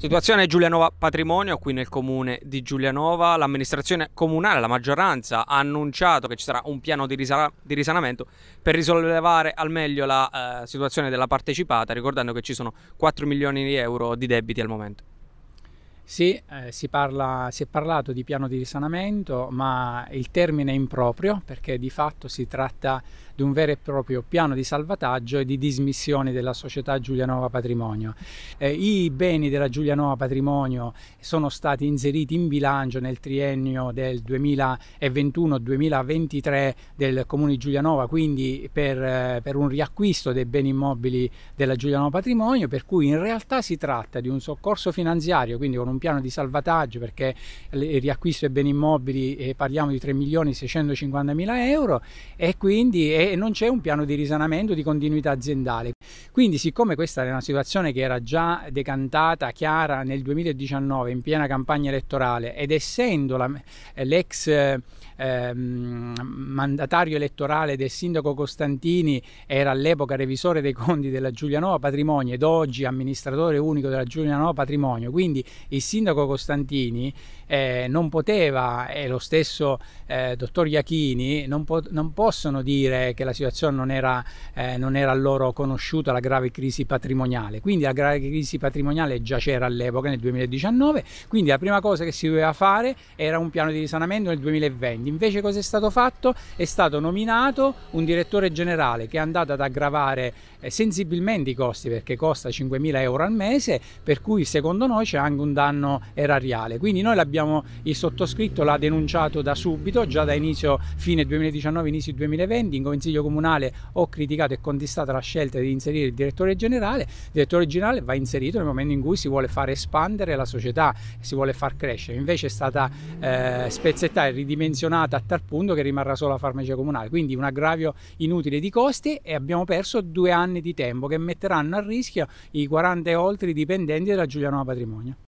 Situazione Giulianova Patrimonio qui nel comune di Giulianova. L'amministrazione comunale, la maggioranza, ha annunciato che ci sarà un piano di, risana di risanamento per risollevare al meglio la eh, situazione della partecipata, ricordando che ci sono 4 milioni di euro di debiti al momento. Sì, eh, si, parla, si, è parlato di piano di risanamento, ma il termine è improprio perché di fatto si tratta di un vero e proprio piano di salvataggio e di dismissione della società Giulianova Patrimonio. Eh, I beni della Giulianova Patrimonio sono stati inseriti in bilancio nel triennio del 2021-2023 del Comune di Giulianova, quindi per, eh, per un riacquisto dei beni immobili della Giulianova Patrimonio, per cui in realtà si tratta di un soccorso finanziario, quindi con un un piano di salvataggio perché riacquisto e beni immobili eh, parliamo di 3 milioni 650 mila euro e quindi eh, non c'è un piano di risanamento di continuità aziendale. Quindi siccome questa era una situazione che era già decantata, chiara nel 2019 in piena campagna elettorale ed essendo l'ex eh, mandatario elettorale del sindaco Costantini era all'epoca revisore dei conti della Giulianova Patrimonio ed oggi amministratore unico della Giulianova Patrimonio, quindi il sindaco Costantini eh, non poteva, e lo stesso eh, dottor Iachini, non, po non, possono dire che la situazione non era, eh, non era, loro conosciuta, la grave crisi patrimoniale. Quindi la grave crisi patrimoniale già c'era all'epoca, nel 2019, quindi la prima cosa che si doveva fare era un piano di risanamento nel 2020. Invece cosa è stato fatto? È stato nominato un direttore generale che è andato ad aggravare eh, sensibilmente i costi, perché costa 5.000 euro al mese, per cui secondo noi c'è anche un danno danno erariale. Quindi noi l'abbiamo, il sottoscritto l'ha denunciato da subito, già da inizio fine 2019, inizio 2020, in Consiglio Comunale ho criticato e contestato la scelta di inserire il direttore generale. Il direttore generale va inserito nel momento in cui si vuole far espandere la società, si vuole far crescere. Invece è stata eh, spezzettata e ridimensionata a tal punto che rimarrà solo la farmacia comunale. Quindi un aggravio inutile di costi e abbiamo perso due anni di tempo che metteranno a rischio i 40 e oltre dipendenti della Giulianova Patrimonio.